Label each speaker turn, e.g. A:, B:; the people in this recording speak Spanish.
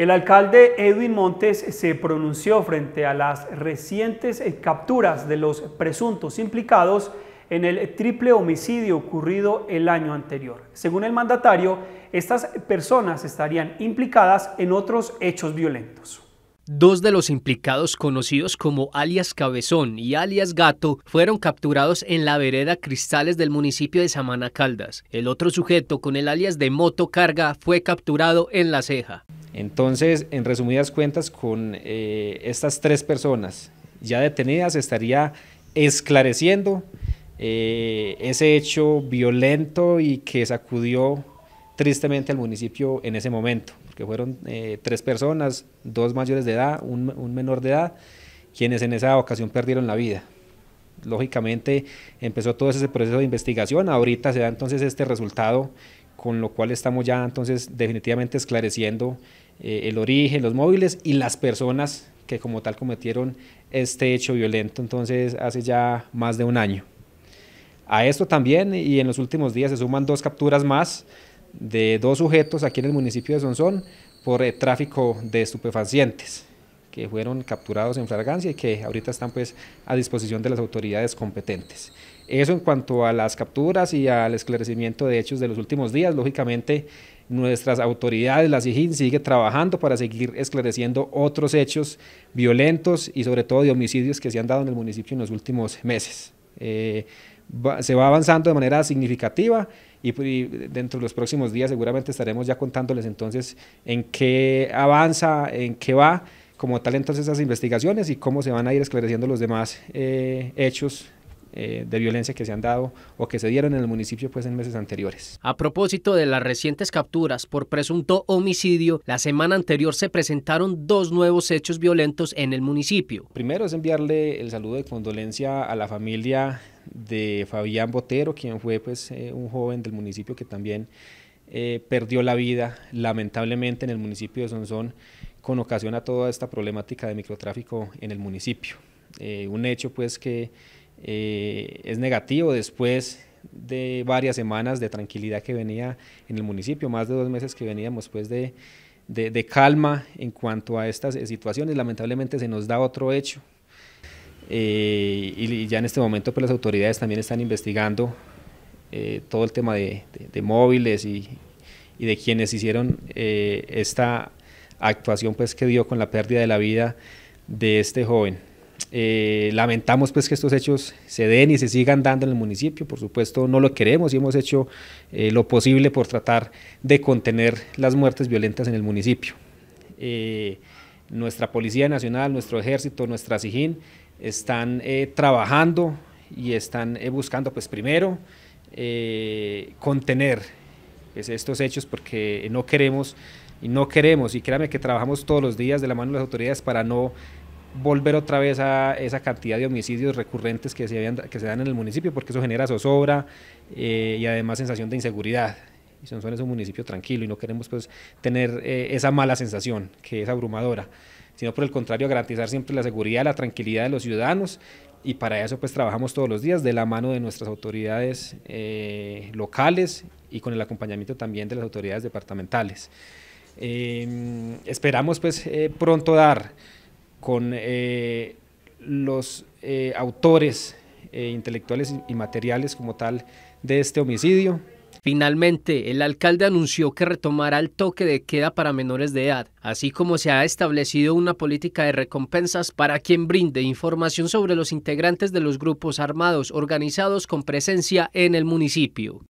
A: El alcalde Edwin Montes se pronunció frente a las recientes eh, capturas de los presuntos implicados en el triple homicidio ocurrido el año anterior. Según el mandatario, estas personas estarían implicadas en otros hechos violentos.
B: Dos de los implicados conocidos como alias Cabezón y alias Gato fueron capturados en la vereda Cristales del municipio de Samana Caldas. El otro sujeto con el alias de Moto Carga fue capturado en La Ceja.
A: Entonces, en resumidas cuentas, con eh, estas tres personas ya detenidas estaría esclareciendo eh, ese hecho violento y que sacudió tristemente al municipio en ese momento, porque fueron eh, tres personas, dos mayores de edad, un, un menor de edad, quienes en esa ocasión perdieron la vida lógicamente empezó todo ese proceso de investigación, ahorita se da entonces este resultado, con lo cual estamos ya entonces definitivamente esclareciendo eh, el origen, los móviles y las personas que como tal cometieron este hecho violento, entonces hace ya más de un año. A esto también y en los últimos días se suman dos capturas más de dos sujetos aquí en el municipio de Sonson por tráfico de estupefacientes que fueron capturados en fragancia y que ahorita están pues a disposición de las autoridades competentes. Eso en cuanto a las capturas y al esclarecimiento de hechos de los últimos días, lógicamente nuestras autoridades, la SIGIN, sigue trabajando para seguir esclareciendo otros hechos violentos y sobre todo de homicidios que se han dado en el municipio en los últimos meses. Eh, se va avanzando de manera significativa pues, y, dentro de los próximos días seguramente estaremos ya contándoles entonces en qué avanza, en qué va como tal entonces esas investigaciones y cómo se van a ir esclareciendo los demás eh, hechos eh, de violencia que se han dado o que se dieron en el municipio pues en meses anteriores.
B: A propósito de las recientes capturas por presunto homicidio, la semana anterior se presentaron dos nuevos hechos violentos en el municipio. Primero es enviarle el saludo
A: de condolencia a la familia de Fabián Botero, quien fue pues eh, un joven del municipio que también perdió la vida lamentablemente en el municipio de Sonzón con ocasión a toda esta problemática de microtráfico en el municipio. Eh, un hecho pues que eh, es negativo después de varias semanas de tranquilidad que venía en el municipio, más de dos meses que veníamos pues de, de, calma en cuanto a estas eh, situaciones, lamentablemente se nos da otro hecho y, ya en este momento pues las autoridades también están investigando todo el tema de, móviles y, de quienes hicieron esta actuación pues que dio con la pérdida de la vida de este joven. Eh, lamentamos pues que estos hechos se den y se sigan dando en el municipio, por supuesto no lo queremos y hemos hecho eh, lo posible por tratar de contener las muertes violentas en el municipio. Eh, nuestra Policía Nacional, nuestro Ejército, nuestra sigin están trabajando y están buscando pues primero contener pues, estos hechos porque no queremos y no queremos, y créanme que trabajamos todos los días de la mano de las autoridades para no volver otra vez a esa cantidad de homicidios recurrentes que se, dan en el municipio, porque eso genera zozobra eh, y además sensación de inseguridad. Y son es un municipio tranquilo y no queremos pues, tener eh, esa mala sensación que es abrumadora, sino por el contrario garantizar siempre la seguridad, la tranquilidad de los ciudadanos y para eso pues trabajamos todos los días de la mano de nuestras autoridades eh, locales y con el acompañamiento también de las autoridades departamentales. Em, esperamos pues eh, pronto dar con eh, los eh, autores intelectuales y materiales como tal de este homicidio.
B: Finalmente, el alcalde anunció que retomará el toque de queda para menores de edad, así como se ha establecido una política de recompensas para quien brinde información sobre los integrantes de los grupos armados organizados con presencia en el municipio.